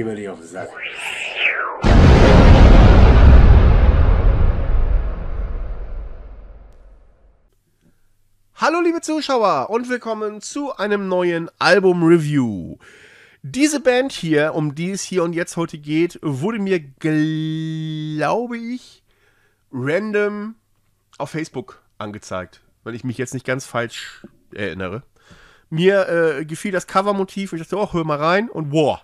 geh mir nicht auf den Sack. Hallo liebe Zuschauer und willkommen zu einem neuen Album-Review. Diese Band hier, um die es hier und jetzt heute geht, wurde mir, glaube ich, random auf Facebook angezeigt, wenn ich mich jetzt nicht ganz falsch erinnere. Mir äh, gefiel das Covermotiv und ich dachte, oh, hör mal rein und wow,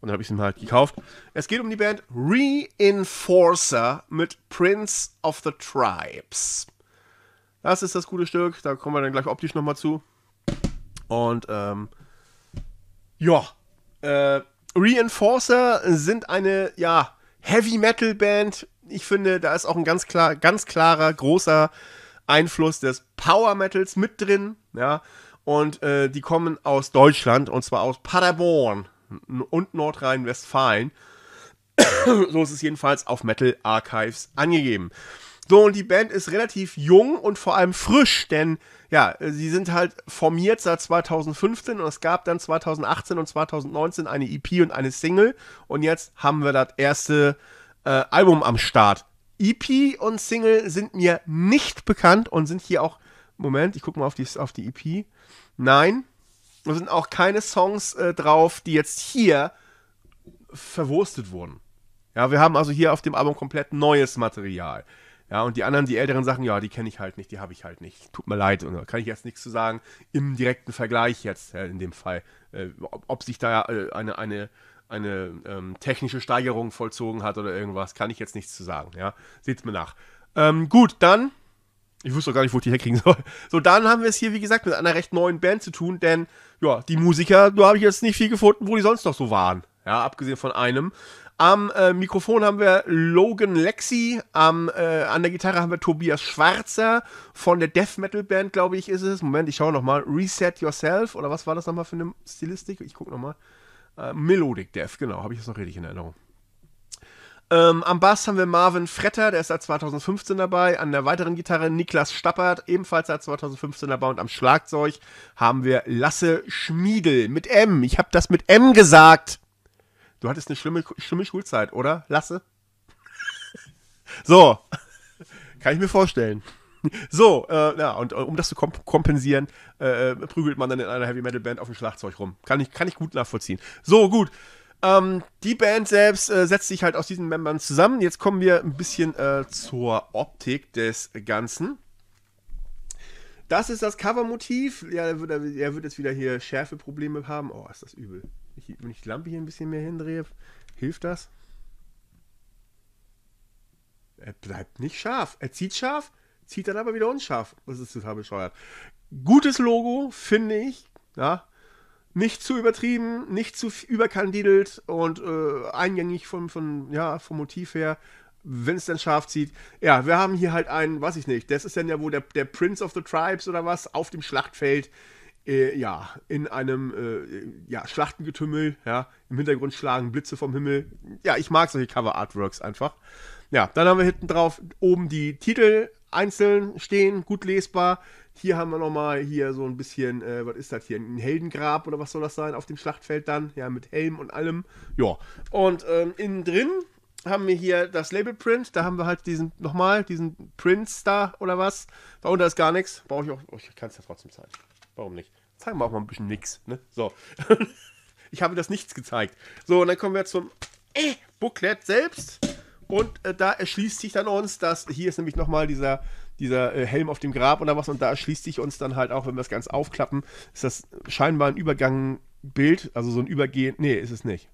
und dann habe ich ihn halt gekauft. Es geht um die Band Reinforcer mit Prince of the Tribes. Das ist das gute Stück. Da kommen wir dann gleich optisch nochmal zu. Und ähm, ja, äh, Reinforcer sind eine, ja, Heavy Metal Band. Ich finde, da ist auch ein ganz, klar, ganz klarer, großer Einfluss des Power Metals mit drin. Ja, und äh, die kommen aus Deutschland und zwar aus Paderborn und Nordrhein-Westfalen. so ist es jedenfalls auf Metal Archives angegeben. So, und die Band ist relativ jung und vor allem frisch, denn ja, sie sind halt formiert seit 2015 und es gab dann 2018 und 2019 eine EP und eine Single und jetzt haben wir das erste äh, Album am Start. EP und Single sind mir nicht bekannt und sind hier auch. Moment, ich gucke mal auf die, auf die EP. Nein, da sind auch keine Songs äh, drauf, die jetzt hier verwurstet wurden. Ja, wir haben also hier auf dem Album komplett neues Material. Ja, und die anderen, die älteren Sachen, ja, die kenne ich halt nicht, die habe ich halt nicht. Tut mir leid, und da kann ich jetzt nichts zu sagen im direkten Vergleich jetzt ja, äh, in dem Fall, äh, ob, ob, sich da äh, eine, eine, eine ähm, technische Steigerung vollzogen hat oder irgendwas, kann ich jetzt nichts zu sagen. Ja, seht's mir nach. Ähm, gut, dann ich wusste gar nicht, wo ich die herkriegen soll. So, dann haben wir es hier, wie gesagt, mit einer recht neuen Band zu tun, denn, ja, die Musiker, da habe ich jetzt nicht viel gefunden, wo die sonst noch so waren. Ja, abgesehen von einem. Am äh, Mikrofon haben wir Logan Lexi, am, äh, an der Gitarre haben wir Tobias Schwarzer von der Death Metal Band, glaube ich, ist es. Moment, ich schaue nochmal. Reset Yourself, oder was war das nochmal für eine Stilistik? Ich gucke nochmal. Äh, Melodic Death, genau, habe ich das noch richtig in Erinnerung. Ähm, am Bass haben wir Marvin Fretter, der ist seit 2015 dabei. An der weiteren Gitarre Niklas Stappert, ebenfalls seit 2015 dabei. Und am Schlagzeug haben wir Lasse Schmiedel mit M. Ich habe das mit M gesagt. Du hattest eine schlimme, schlimme Schulzeit, oder, Lasse? so, kann ich mir vorstellen. So, äh, ja, und äh, um das zu komp kompensieren, äh, äh, prügelt man dann in einer Heavy Metal Band auf dem Schlagzeug rum. Kann ich, kann ich gut nachvollziehen. So, gut. Ähm, die Band selbst äh, setzt sich halt aus diesen Membern zusammen. Jetzt kommen wir ein bisschen äh, zur Optik des Ganzen. Das ist das Covermotiv. Ja, er wird, er wird jetzt wieder hier Schärfeprobleme haben. Oh, ist das übel. Ich, wenn ich die Lampe hier ein bisschen mehr hindrehe, hilft das? Er bleibt nicht scharf. Er zieht scharf, zieht dann aber wieder unscharf. Das ist total bescheuert. Gutes Logo, finde ich. Ja, nicht zu übertrieben, nicht zu überkandidelt und äh, eingängig von, von, ja, vom Motiv her, wenn es dann scharf zieht. Ja, wir haben hier halt einen, weiß ich nicht, das ist dann ja wohl der, der Prince of the Tribes oder was, auf dem Schlachtfeld, äh, ja, in einem äh, ja, Schlachtengetümmel, ja, im Hintergrund schlagen Blitze vom Himmel. Ja, ich mag solche Cover-Artworks einfach. Ja, dann haben wir hinten drauf oben die Titel einzeln stehen, gut lesbar. Hier haben wir nochmal hier so ein bisschen, äh, was ist das hier, ein Heldengrab oder was soll das sein auf dem Schlachtfeld dann? Ja, mit Helm und allem. Ja, und ähm, innen drin haben wir hier das Label Print. Da haben wir halt diesen, nochmal, diesen Print da oder was. Da unten ist gar nichts. Brauche ich auch, oh, ich kann es ja trotzdem zeigen. Warum nicht? Zeigen wir auch mal ein bisschen nix, ne? So. ich habe das nichts gezeigt. So, und dann kommen wir zum äh, Booklet selbst. Und äh, da erschließt sich dann uns, dass hier ist nämlich nochmal dieser, dieser äh, Helm auf dem Grab oder was, und da erschließt sich uns dann halt auch, wenn wir das Ganze aufklappen, ist das scheinbar ein Übergangbild, also so ein Übergehend. Nee, ist es nicht.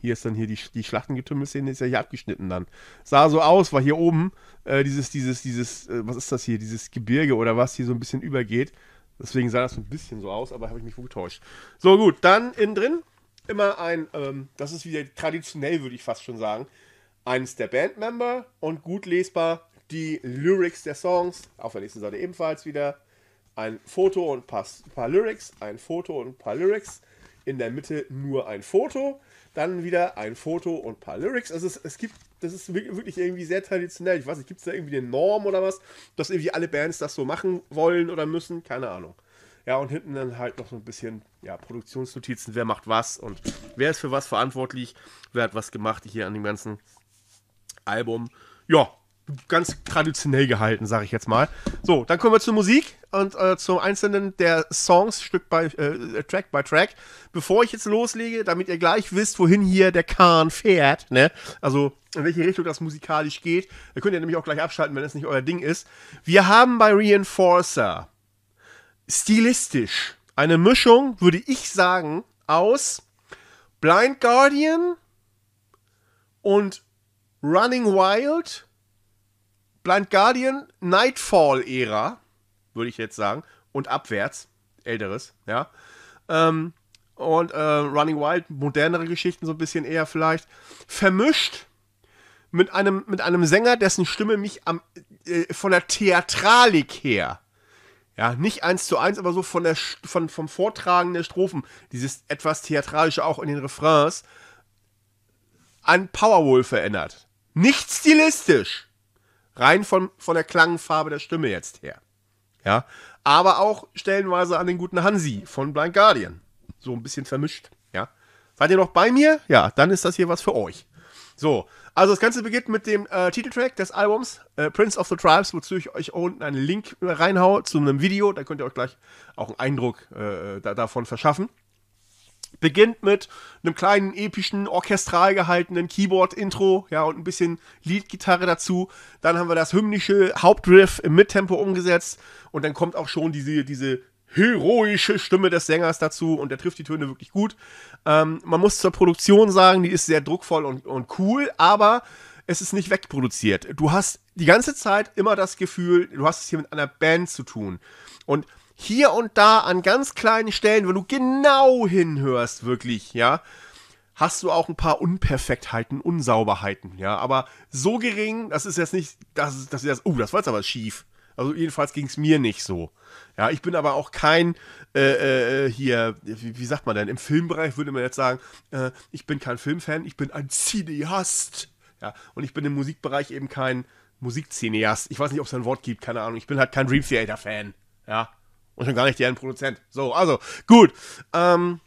Hier ist dann hier die, die schlachtengetümmel ist ja hier abgeschnitten dann. Sah so aus, war hier oben äh, dieses, dieses, dieses, äh, was ist das hier, dieses Gebirge oder was hier so ein bisschen übergeht. Deswegen sah das so ein bisschen so aus, aber habe ich mich wohl getäuscht. So gut, dann innen drin immer ein, ähm, das ist wieder traditionell, würde ich fast schon sagen, eines der Bandmember und gut lesbar die Lyrics der Songs, auf der nächsten Seite ebenfalls wieder ein Foto und ein paar, paar Lyrics, ein Foto und ein paar Lyrics, in der Mitte nur ein Foto, dann wieder ein Foto und ein paar Lyrics. Also es, es gibt, das ist wirklich irgendwie sehr traditionell. Ich weiß nicht, gibt es da irgendwie eine Norm oder was, dass irgendwie alle Bands das so machen wollen oder müssen? Keine Ahnung. Ja, und hinten dann halt noch so ein bisschen ja, Produktionsnotizen, wer macht was und wer ist für was verantwortlich, wer hat was gemacht hier an dem ganzen Album. Ja, ganz traditionell gehalten, sage ich jetzt mal. So, dann kommen wir zur Musik und äh, zum Einzelnen der Songs, Stück bei äh, Track by Track. Bevor ich jetzt loslege, damit ihr gleich wisst, wohin hier der Kahn fährt, ne? Also in welche Richtung das musikalisch geht, da könnt ihr nämlich auch gleich abschalten, wenn es nicht euer Ding ist. Wir haben bei Reinforcer stilistisch eine Mischung, würde ich sagen, aus Blind Guardian und Running Wild, Blind Guardian, Nightfall-Ära, würde ich jetzt sagen, und abwärts, älteres, ja. Ähm, und äh, Running Wild, modernere Geschichten so ein bisschen eher vielleicht, vermischt mit einem, mit einem Sänger, dessen Stimme mich am, äh, von der Theatralik her, ja, nicht eins zu eins, aber so von der, von, vom Vortragen der Strophen, dieses etwas theatralische auch in den Refrains, an Powerwolf verändert. Nicht stilistisch. Rein von, von der Klangfarbe der Stimme jetzt her. Ja. Aber auch stellenweise an den guten Hansi von Blind Guardian. So ein bisschen vermischt. Ja. Seid ihr noch bei mir? Ja, dann ist das hier was für euch. So, also das Ganze beginnt mit dem äh, Titeltrack des Albums äh, Prince of the Tribes, wozu ich euch unten einen Link äh, reinhaue zu einem Video. Da könnt ihr euch gleich auch einen Eindruck äh, da, davon verschaffen. Beginnt mit einem kleinen, epischen, orchestral gehaltenen Keyboard-Intro, ja, und ein bisschen Lead-Gitarre dazu. Dann haben wir das hymnische Hauptriff im Mittempo umgesetzt und dann kommt auch schon diese, diese heroische Stimme des Sängers dazu und der trifft die Töne wirklich gut. Ähm, man muss zur Produktion sagen, die ist sehr druckvoll und, und cool, aber es ist nicht wegproduziert. Du hast die ganze Zeit immer das Gefühl, du hast es hier mit einer Band zu tun. Und hier und da an ganz kleinen Stellen, wenn du genau hinhörst, wirklich, ja, hast du auch ein paar Unperfektheiten, Unsauberheiten, ja, aber so gering, das ist jetzt nicht, das ist, das ist jetzt, oh, uh, das war jetzt aber schief. Also jedenfalls ging es mir nicht so. Ja, ich bin aber auch kein äh, äh, äh, hier, wie, wie, sagt man denn, im Filmbereich würde man jetzt sagen, äh, ich bin kein Filmfan, ich bin ein Cineast. Ja, und ich bin im Musikbereich eben kein Musikcineast. Ich weiß nicht, ob es ein Wort gibt, keine Ahnung. Ich bin halt kein Dream Theater Fan. Ja, und schon gar nicht deren Produzent. So, also, gut. Ähm,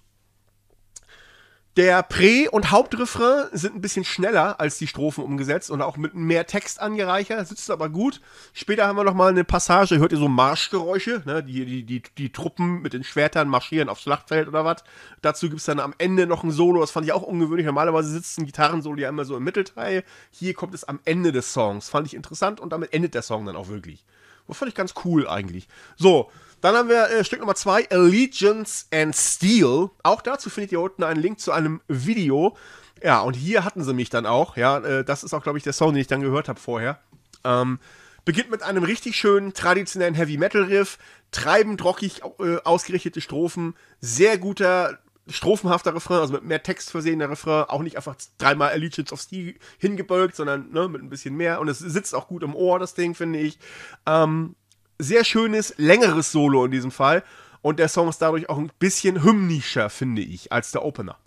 der Prä- und Hauptrefrain sind ein bisschen schneller als die Strophen umgesetzt und auch mit mehr Text angereichert, sitzt aber gut. Später haben wir nochmal eine Passage, hört ihr so Marschgeräusche, ne? die, die, die, die Truppen mit den Schwertern marschieren aufs Schlachtfeld oder was. Dazu gibt es dann am Ende noch ein Solo, das fand ich auch ungewöhnlich. Normalerweise sitzt ein Gitarrensolo ja immer so im Mittelteil. Hier kommt es am Ende des Songs, fand ich interessant und damit endet der Song dann auch wirklich. Das fand ich ganz cool eigentlich. So, dann haben wir äh, Stück Nummer 2, Allegiance and Steel. Auch dazu findet ihr unten einen Link zu einem Video. Ja, und hier hatten sie mich dann auch. Ja, äh, das ist auch, glaube ich, der Song, den ich dann gehört habe vorher. Ähm, beginnt mit einem richtig schönen traditionellen Heavy Metal Riff, treibend rockig äh, ausgerichtete Strophen, sehr guter strophenhafter Refrain, also mit mehr Text versehener Refrain, auch nicht einfach dreimal Allegiance of Steel hingebölkt, sondern ne, mit ein bisschen mehr. Und es sitzt auch gut im Ohr, das Ding, finde ich. Ähm, sehr schönes, längeres Solo in diesem Fall. Und der Song ist dadurch auch ein bisschen hymnischer, finde ich, als der Opener.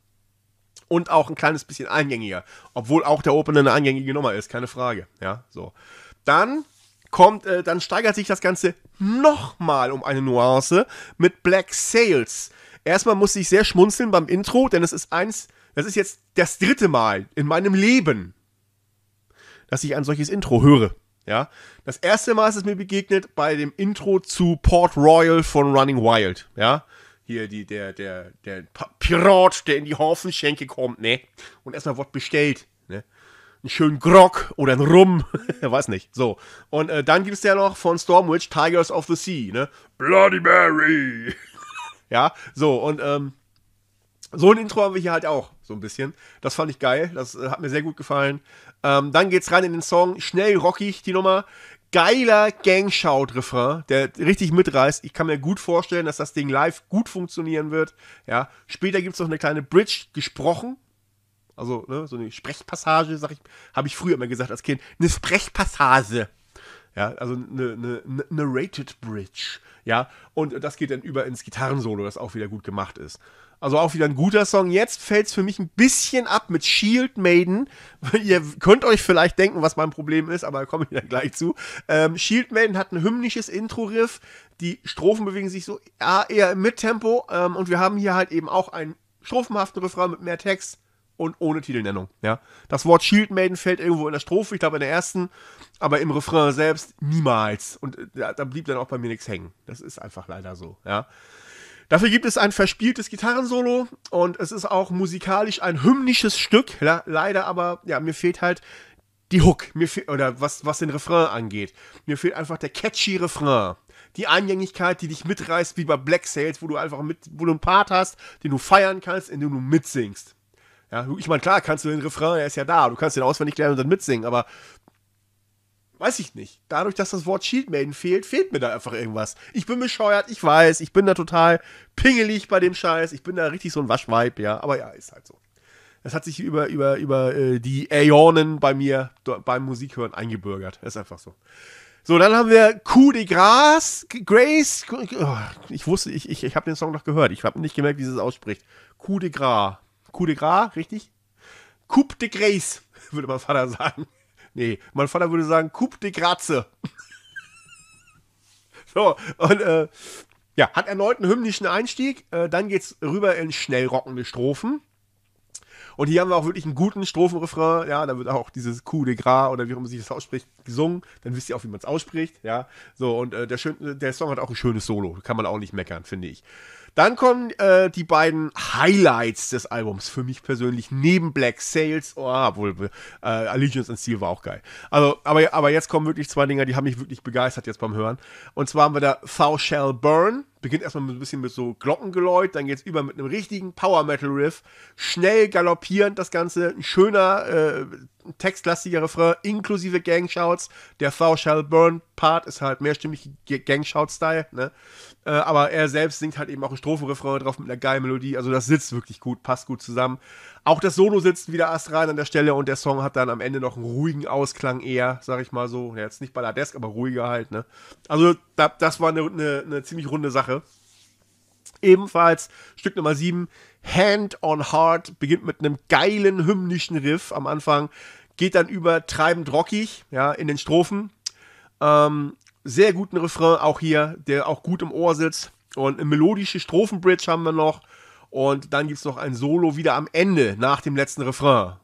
Und auch ein kleines bisschen eingängiger. Obwohl auch der Opener eine eingängige Nummer ist, keine Frage. Ja, so. Dann kommt, äh, dann steigert sich das Ganze nochmal um eine Nuance mit Black Sails. Erstmal musste ich sehr schmunzeln beim Intro, denn es ist eins, das ist jetzt das dritte Mal in meinem Leben, dass ich ein solches Intro höre. Ja, das erste Mal ist es mir begegnet bei dem Intro zu Port Royal von Running Wild. Ja, hier die, der, der, der Pirat, der in die Hafenschenke kommt, ne? Und erstmal wird bestellt, ne? Einen schönen Grog oder einen Rum, weiß nicht. So. Und äh, dann gibt es ja noch von Stormwitch Tigers of the Sea, ne? Bloody Mary! ja, so, und ähm, so ein Intro haben wir hier halt auch, so ein bisschen. Das fand ich geil, das äh, hat mir sehr gut gefallen. Ähm, dann geht's rein in den Song, schnell rockig die Nummer. Geiler Gangshout-Refrain, der richtig mitreißt. Ich kann mir gut vorstellen, dass das Ding live gut funktionieren wird. Ja, später gibt's noch eine kleine Bridge gesprochen. Also, ne, so eine Sprechpassage, sag ich, habe ich früher immer gesagt als Kind. Eine Sprechpassage. Ja, also eine, eine, eine Narrated ne, ne, ne Bridge. Ja, und das geht dann über ins Gitarrensolo, das auch wieder gut gemacht ist. Also auch wieder ein guter Song. Jetzt fällt es für mich ein bisschen ab mit Shield Maiden. Ihr könnt euch vielleicht denken, was mein Problem ist, aber da komme ich dann gleich zu. Ähm, Shield Maiden hat ein hymnisches Intro-Riff. Die Strophen bewegen sich so eher im Mittempo. Ähm, und wir haben hier halt eben auch einen strophenhaften Refrain mit mehr Text und ohne Titelnennung. Ja? Das Wort Shield Maiden fällt irgendwo in der Strophe, ich glaube in der ersten, aber im Refrain selbst niemals. Und äh, da, da blieb dann auch bei mir nichts hängen. Das ist einfach leider so. Ja. Dafür gibt es ein verspieltes Gitarrensolo und es ist auch musikalisch ein hymnisches Stück. Ja, leider aber, ja, mir fehlt halt die Hook, mir oder was, was den Refrain angeht. Mir fehlt einfach der catchy Refrain. Die Eingängigkeit, die dich mitreißt, wie bei Black Sales, wo du einfach mit, wo du einen Part hast, den du feiern kannst, in dem du mitsingst. Ja, ich meine, klar kannst du den Refrain, er ist ja da, du kannst den auswendig lernen und dann mitsingen, aber Weiß ich nicht. Dadurch, dass das Wort Shield Maiden fehlt, fehlt mir da einfach irgendwas. Ich bin bescheuert, ich weiß, ich bin da total pingelig bei dem Scheiß. Ich bin da richtig so ein Waschweib, ja. Aber ja, ist halt so. Das hat sich über, über, über äh, die Äonen bei mir beim Musikhören eingebürgert. Ist einfach so. So, dann haben wir Coup de Gras, Grace. Oh, ich wusste, ich, ich, ich habe den Song noch gehört. Ich habe nicht gemerkt, wie sie es ausspricht. Coup de Gras. Coup de Gras, richtig? Coup de Grace, würde mein Vater sagen. Nee, mein Vater würde sagen, Coup de Grazie. so, und äh, ja, hat erneut einen hymnischen Einstieg. Äh, dann geht's rüber in schnell rockende Strophen. Und hier haben wir auch wirklich einen guten Strophenrefrain. Ja, da wird auch dieses Coup de Gras oder wie auch immer sich das ausspricht, gesungen. Dann wisst ihr auch, wie man es ausspricht. Ja, so und äh, der, schön, der Song hat auch ein schönes Solo. Kann man auch nicht meckern, finde ich. Dann kommen äh, die beiden Highlights des Albums für mich persönlich neben Black Sales. Oh, obwohl äh, Allegiance and Steel war auch geil. Also, aber, aber jetzt kommen wirklich zwei Dinger, die haben mich wirklich begeistert jetzt beim Hören. Und zwar haben wir da Thou Shall Burn. Beginnt erstmal ein bisschen mit so Glockengeläut, dann geht es über mit einem richtigen Power Metal Riff. Schnell galoppierend das Ganze, ein schöner, äh, textlastiger Refrain inklusive Gangshouts. Der Thou Shall Burn Part ist halt mehrstimmig Gangshout-Style, ne? Äh, aber er selbst singt halt eben auch ein Strophenrefrain drauf mit einer geilen Melodie. Also das sitzt wirklich gut, passt gut zusammen. Auch das Solo sitzt wieder astral an der Stelle und der Song hat dann am Ende noch einen ruhigen Ausklang eher, sag ich mal so. Ja, jetzt nicht Balladesk, aber ruhiger halt, ne? Also da, das war eine, eine, eine ziemlich runde Sache. Ebenfalls Stück Nummer 7, Hand on Heart, beginnt mit einem geilen hymnischen Riff am Anfang, geht dann über treibend rockig, ja, in den Strophen. Ähm, sehr guten Refrain auch hier, der auch gut im Ohr sitzt. Und eine melodische Strophenbridge haben wir noch. Und dann gibt es noch ein Solo wieder am Ende, nach dem letzten Refrain.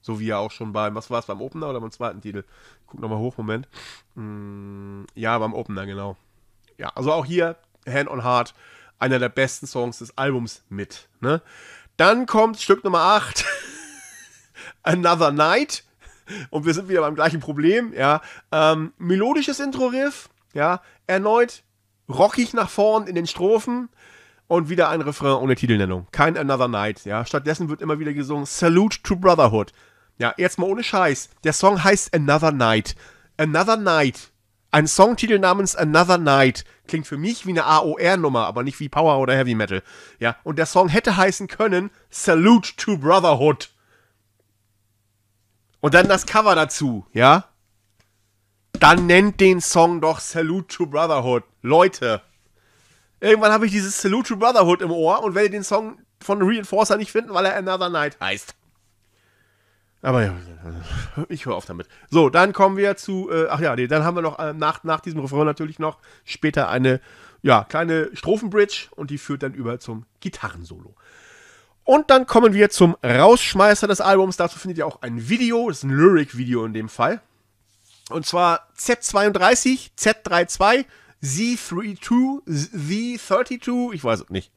So wie ja auch schon beim, was war es, beim Opener oder beim zweiten Titel? Ich guck nochmal hoch, Moment. Mm, ja, beim Opener, genau. Ja, also auch hier Hand on Heart, einer der besten Songs des Albums mit. Ne? Dann kommt Stück Nummer 8, Another Night. Und wir sind wieder beim gleichen Problem, ja. Ähm, melodisches Intro-Riff, ja. Erneut rockig nach vorn in den Strophen und wieder ein Refrain ohne Titelnennung. Kein Another Night, ja. Stattdessen wird immer wieder gesungen Salute to Brotherhood. Ja, jetzt mal ohne Scheiß. Der Song heißt Another Night. Another Night. Ein Songtitel namens Another Night klingt für mich wie eine AOR-Nummer, aber nicht wie Power oder Heavy Metal. Ja, und der Song hätte heißen können Salute to Brotherhood. Und dann das Cover dazu, ja? Dann nennt den Song doch Salute to Brotherhood. Leute. Irgendwann habe ich dieses Salute to Brotherhood im Ohr und werde den Song von Reinforcer nicht finden, weil er Another Night heißt. Aber ja, ich höre auf damit. So, dann kommen wir zu, äh, ach ja, nee, dann haben wir noch äh, nach, nach diesem Refrain natürlich noch später eine, ja, kleine Strophenbridge und die führt dann über zum Gitarrensolo. Und dann kommen wir zum Rausschmeißer des Albums. Dazu findet ihr auch ein Video, das ist ein Lyric-Video in dem Fall. Und zwar Z32, Z32, Z32, Z32, ich weiß es nicht.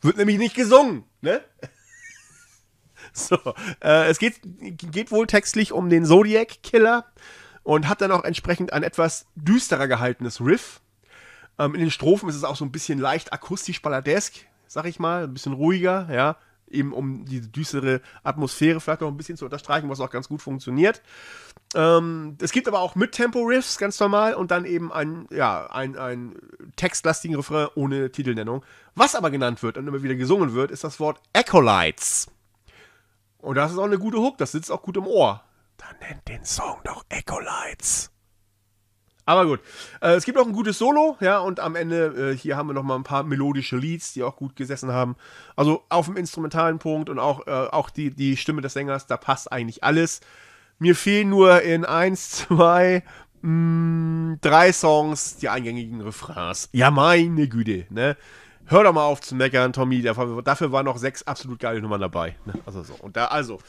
Wird nämlich nicht gesungen, ne? so, äh, es geht, geht wohl textlich um den Zodiac Killer und hat dann auch entsprechend ein etwas düsterer gehaltenes Riff. Ähm, in den Strophen ist es auch so ein bisschen leicht akustisch balladesk, sag ich mal, ein bisschen ruhiger, ja eben um die düstere Atmosphäre vielleicht noch ein bisschen zu unterstreichen, was auch ganz gut funktioniert. Ähm, es gibt aber auch mit Tempo-Riffs, ganz normal, und dann eben ein, ja, ein, ein textlastigen Refrain ohne Titelnennung. Was aber genannt wird und immer wieder gesungen wird, ist das Wort Acolytes. Und das ist auch eine gute Hook, das sitzt auch gut im Ohr. Dann nennt den Song doch Acolytes. Aber gut. Äh, es gibt auch ein gutes Solo, ja, und am Ende äh, hier haben wir nochmal ein paar melodische Leads, die auch gut gesessen haben. Also auf dem instrumentalen Punkt und auch, äh, auch die, die Stimme des Sängers, da passt eigentlich alles. Mir fehlen nur in 1, 2, mh, drei Songs die eingängigen Refrains. Ja, meine Güte, ne? Hör doch mal auf zu meckern, Tommy. Dafür waren noch sechs absolut geile Nummern dabei. Ne? Also so. Und da, also.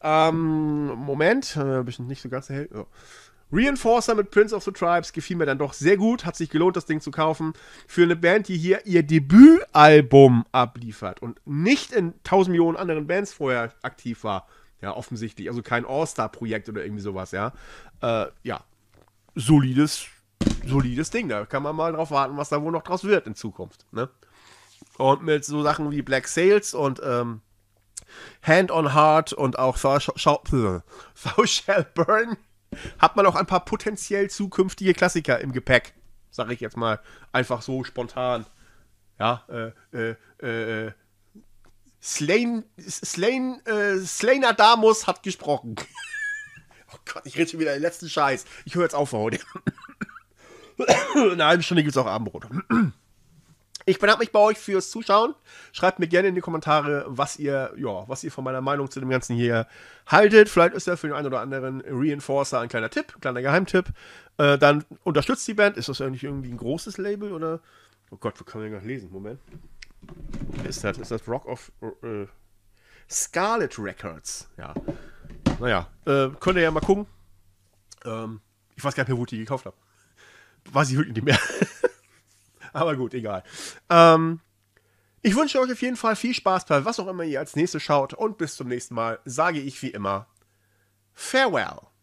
Ähm, Moment, äh, bin ich nicht so ganz hell. Oh. Reinforcer mit Prince of the Tribes gefiel mir dann doch sehr gut, hat sich gelohnt, das Ding zu kaufen. Für eine Band, die hier ihr Debütalbum abliefert und nicht in tausend Millionen anderen Bands vorher aktiv war. Ja, offensichtlich. Also kein All-Star-Projekt oder irgendwie sowas, ja. Äh, ja, solides, solides Ding. Da kann man mal drauf warten, was da wohl noch draus wird in Zukunft. Ne? Und mit so Sachen wie Black Sales und ähm, Hand on Heart und auch Thou, Shall Burn hat man auch ein paar potenziell zukünftige Klassiker im Gepäck. Sag ich jetzt mal einfach so spontan. Ja, äh, äh, äh, Slain, Slain, äh, Slain Adamus hat gesprochen. oh Gott, ich rede schon wieder den letzten Scheiß. Ich höre jetzt auf für heute. In einer halben Stunde gibt es auch Abendbrot. Ich bedanke mich bei euch fürs Zuschauen. Schreibt mir gerne in die Kommentare, was ihr, ja, was ihr von meiner Meinung zu dem Ganzen hier haltet. Vielleicht ist ja für den einen oder anderen Reinforcer ein kleiner Tipp, ein kleiner Geheimtipp. Äh, dann unterstützt die Band. Ist das eigentlich irgendwie ein großes Label oder? Oh Gott, wo kann man das lesen? Moment. Ist das, ist das Rock of äh, Scarlet Records? Ja. Naja, äh, könnt ihr ja mal gucken. Ähm, ich weiß gar nicht mehr, wo ich die gekauft habe. Weiß ich wirklich nicht mehr. Aber gut, egal. Ähm, ich wünsche euch auf jeden Fall viel Spaß bei was auch immer ihr als nächstes schaut und bis zum nächsten Mal sage ich wie immer Farewell.